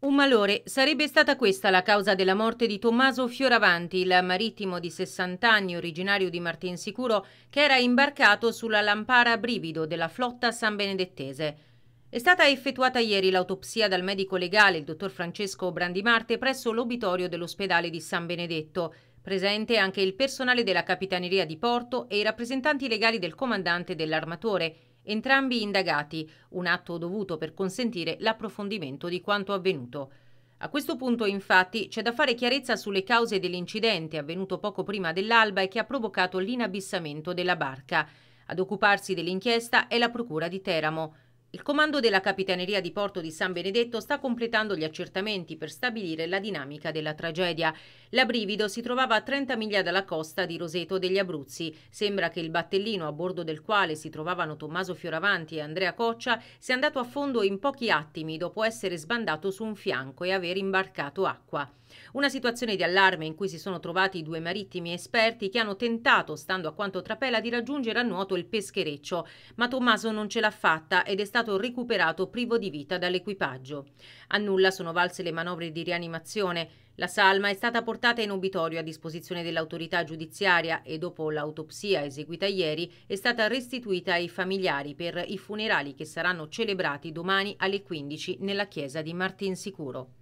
Un malore. Sarebbe stata questa la causa della morte di Tommaso Fioravanti, il marittimo di 60 anni originario di Martinsicuro, che era imbarcato sulla Lampara Brivido della flotta San Benedettese. È stata effettuata ieri l'autopsia dal medico legale, il dottor Francesco Brandimarte, presso l'obitorio dell'ospedale di San Benedetto. Presente anche il personale della Capitaneria di Porto e i rappresentanti legali del comandante dell'armatore, Entrambi indagati, un atto dovuto per consentire l'approfondimento di quanto avvenuto. A questo punto, infatti, c'è da fare chiarezza sulle cause dell'incidente avvenuto poco prima dell'alba e che ha provocato l'inabissamento della barca. Ad occuparsi dell'inchiesta è la Procura di Teramo. Il comando della Capitaneria di Porto di San Benedetto sta completando gli accertamenti per stabilire la dinamica della tragedia. La Brivido si trovava a 30 miglia dalla costa di Roseto degli Abruzzi. Sembra che il battellino a bordo del quale si trovavano Tommaso Fioravanti e Andrea Coccia sia andato a fondo in pochi attimi dopo essere sbandato su un fianco e aver imbarcato acqua. Una situazione di allarme in cui si sono trovati due marittimi esperti che hanno tentato, stando a quanto trapela, di raggiungere a nuoto il peschereccio, ma Tommaso non ce l'ha fatta ed è stato stato recuperato privo di vita dall'equipaggio. A nulla sono valse le manovre di rianimazione. La salma è stata portata in obitorio a disposizione dell'autorità giudiziaria e dopo l'autopsia eseguita ieri è stata restituita ai familiari per i funerali che saranno celebrati domani alle 15 nella chiesa di Martinsicuro.